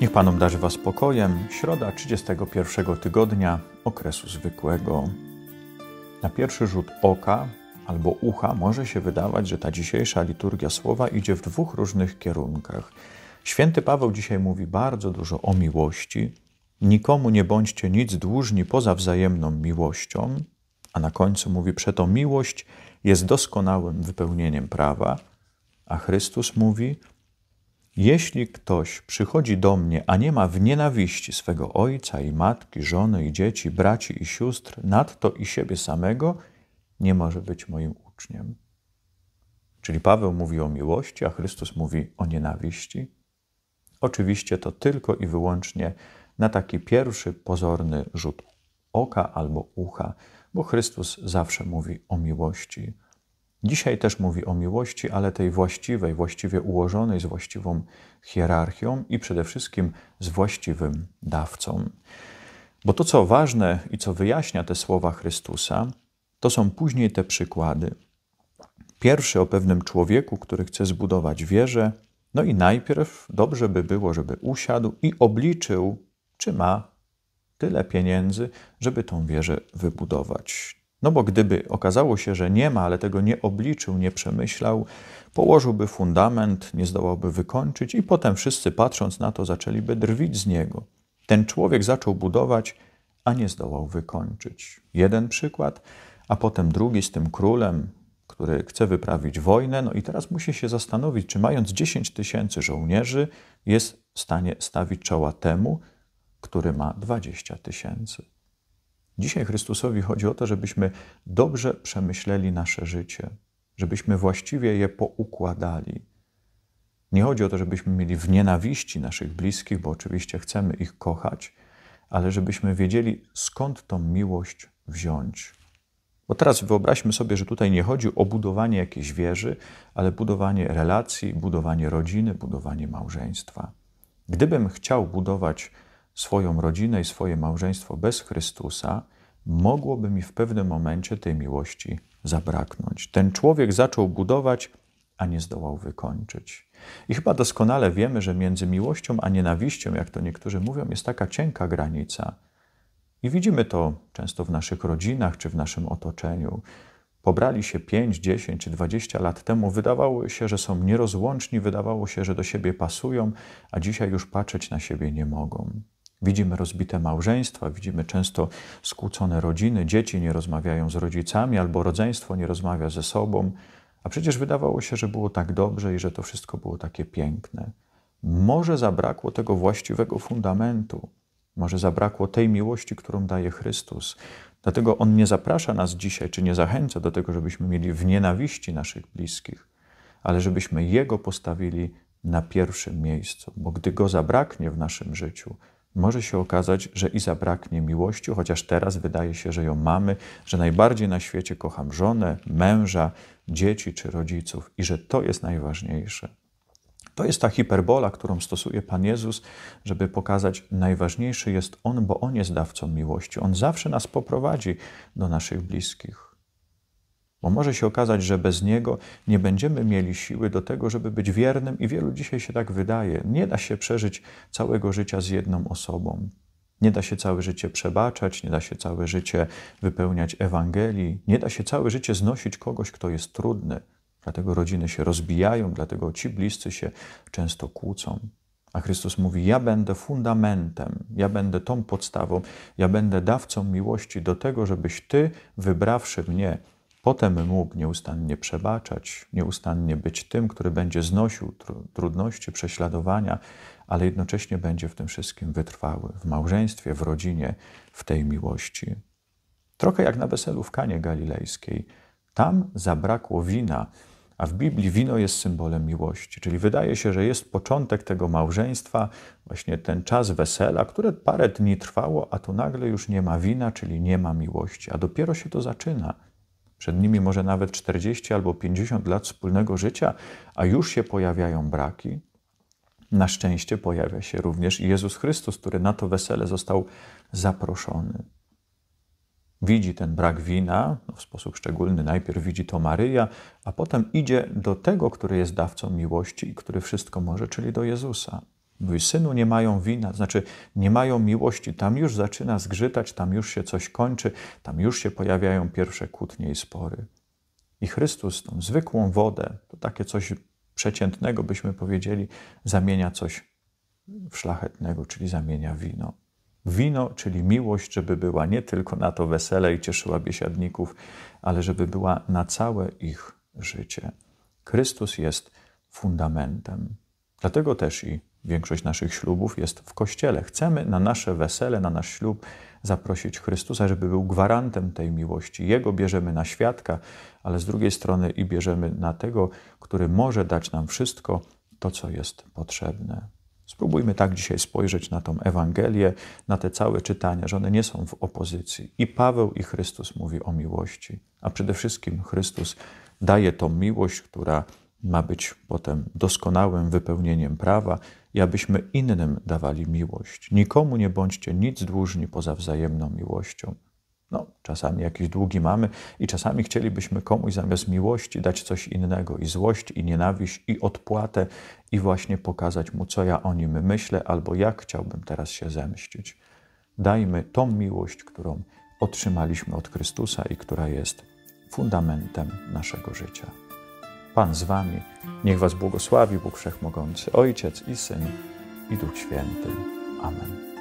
Niech Panom obdarzy Was spokojem. Środa 31 tygodnia okresu zwykłego. Na pierwszy rzut oka albo ucha może się wydawać, że ta dzisiejsza liturgia słowa idzie w dwóch różnych kierunkach. Święty Paweł dzisiaj mówi bardzo dużo o miłości. Nikomu nie bądźcie nic dłużni poza wzajemną miłością, a na końcu mówi przeto miłość jest doskonałym wypełnieniem prawa, a Chrystus mówi, jeśli ktoś przychodzi do mnie, a nie ma w nienawiści swego ojca i matki, żony i dzieci, braci i sióstr, nadto i siebie samego, nie może być moim uczniem. Czyli Paweł mówi o miłości, a Chrystus mówi o nienawiści. Oczywiście to tylko i wyłącznie na taki pierwszy pozorny rzut oka albo ucha, bo Chrystus zawsze mówi o miłości. Dzisiaj też mówi o miłości, ale tej właściwej, właściwie ułożonej, z właściwą hierarchią i przede wszystkim z właściwym dawcą. Bo to, co ważne i co wyjaśnia te słowa Chrystusa, to są później te przykłady. Pierwszy o pewnym człowieku, który chce zbudować wieżę, no i najpierw dobrze by było, żeby usiadł i obliczył, czy ma tyle pieniędzy, żeby tą wieżę wybudować. No bo gdyby okazało się, że nie ma, ale tego nie obliczył, nie przemyślał, położyłby fundament, nie zdołałby wykończyć i potem wszyscy patrząc na to zaczęliby drwić z niego. Ten człowiek zaczął budować, a nie zdołał wykończyć. Jeden przykład, a potem drugi z tym królem, który chce wyprawić wojnę, no i teraz musi się zastanowić, czy mając 10 tysięcy żołnierzy, jest w stanie stawić czoła temu, który ma 20 tysięcy. Dzisiaj Chrystusowi chodzi o to, żebyśmy dobrze przemyśleli nasze życie, żebyśmy właściwie je poukładali. Nie chodzi o to, żebyśmy mieli w nienawiści naszych bliskich, bo oczywiście chcemy ich kochać, ale żebyśmy wiedzieli, skąd tą miłość wziąć. Bo teraz wyobraźmy sobie, że tutaj nie chodzi o budowanie jakiejś wieży, ale budowanie relacji, budowanie rodziny, budowanie małżeństwa. Gdybym chciał budować swoją rodzinę i swoje małżeństwo bez Chrystusa, mogłoby mi w pewnym momencie tej miłości zabraknąć. Ten człowiek zaczął budować, a nie zdołał wykończyć. I chyba doskonale wiemy, że między miłością a nienawiścią, jak to niektórzy mówią, jest taka cienka granica. I widzimy to często w naszych rodzinach czy w naszym otoczeniu. Pobrali się 5, 10 czy 20 lat temu, wydawało się, że są nierozłączni, wydawało się, że do siebie pasują, a dzisiaj już patrzeć na siebie nie mogą. Widzimy rozbite małżeństwa, widzimy często skłócone rodziny, dzieci nie rozmawiają z rodzicami albo rodzeństwo nie rozmawia ze sobą, a przecież wydawało się, że było tak dobrze i że to wszystko było takie piękne. Może zabrakło tego właściwego fundamentu, może zabrakło tej miłości, którą daje Chrystus. Dlatego On nie zaprasza nas dzisiaj, czy nie zachęca do tego, żebyśmy mieli w nienawiści naszych bliskich, ale żebyśmy Jego postawili na pierwszym miejscu, bo gdy Go zabraknie w naszym życiu, może się okazać, że i zabraknie miłości, chociaż teraz wydaje się, że ją mamy, że najbardziej na świecie kocham żonę, męża, dzieci czy rodziców i że to jest najważniejsze. To jest ta hiperbola, którą stosuje Pan Jezus, żeby pokazać, najważniejszy jest On, bo On jest dawcą miłości. On zawsze nas poprowadzi do naszych bliskich. Bo może się okazać, że bez Niego nie będziemy mieli siły do tego, żeby być wiernym, i wielu dzisiaj się tak wydaje. Nie da się przeżyć całego życia z jedną osobą. Nie da się całe życie przebaczać, nie da się całe życie wypełniać Ewangelii, nie da się całe życie znosić kogoś, kto jest trudny. Dlatego rodziny się rozbijają, dlatego ci bliscy się często kłócą. A Chrystus mówi: Ja będę fundamentem, ja będę tą podstawą, ja będę dawcą miłości do tego, żebyś ty, wybrawszy mnie, Potem mógł nieustannie przebaczać, nieustannie być tym, który będzie znosił trudności, prześladowania, ale jednocześnie będzie w tym wszystkim wytrwały w małżeństwie, w rodzinie, w tej miłości. Trochę jak na weselu w Kanie Galilejskiej. Tam zabrakło wina, a w Biblii wino jest symbolem miłości. Czyli wydaje się, że jest początek tego małżeństwa, właśnie ten czas wesela, które parę dni trwało, a tu nagle już nie ma wina, czyli nie ma miłości, a dopiero się to zaczyna przed nimi może nawet 40 albo 50 lat wspólnego życia, a już się pojawiają braki. Na szczęście pojawia się również Jezus Chrystus, który na to wesele został zaproszony. Widzi ten brak wina, no w sposób szczególny najpierw widzi to Maryja, a potem idzie do tego, który jest dawcą miłości i który wszystko może, czyli do Jezusa. Mój synu nie mają wina, to znaczy nie mają miłości. Tam już zaczyna zgrzytać, tam już się coś kończy, tam już się pojawiają pierwsze kłótnie i spory. I Chrystus tą zwykłą wodę, to takie coś przeciętnego byśmy powiedzieli, zamienia coś w szlachetnego, czyli zamienia wino. Wino, czyli miłość, żeby była nie tylko na to wesele i cieszyła biesiadników, ale żeby była na całe ich życie. Chrystus jest fundamentem. Dlatego też i Większość naszych ślubów jest w kościele. Chcemy na nasze wesele, na nasz ślub zaprosić Chrystusa, żeby był gwarantem tej miłości. Jego bierzemy na świadka, ale z drugiej strony i bierzemy na tego, który może dać nam wszystko to, co jest potrzebne. Spróbujmy tak dzisiaj spojrzeć na tą Ewangelię, na te całe czytania, że one nie są w opozycji. I Paweł, i Chrystus mówi o miłości, a przede wszystkim Chrystus daje tą miłość, która ma być potem doskonałym wypełnieniem prawa i abyśmy innym dawali miłość. Nikomu nie bądźcie nic dłużni poza wzajemną miłością. No, czasami jakieś długi mamy i czasami chcielibyśmy komuś zamiast miłości dać coś innego i złość, i nienawiść, i odpłatę, i właśnie pokazać mu, co ja o nim myślę, albo jak chciałbym teraz się zemścić. Dajmy tą miłość, którą otrzymaliśmy od Chrystusa i która jest fundamentem naszego życia. Pan z wami. Niech was błogosławi Bóg Wszechmogący, Ojciec i Syn i Duch Święty. Amen.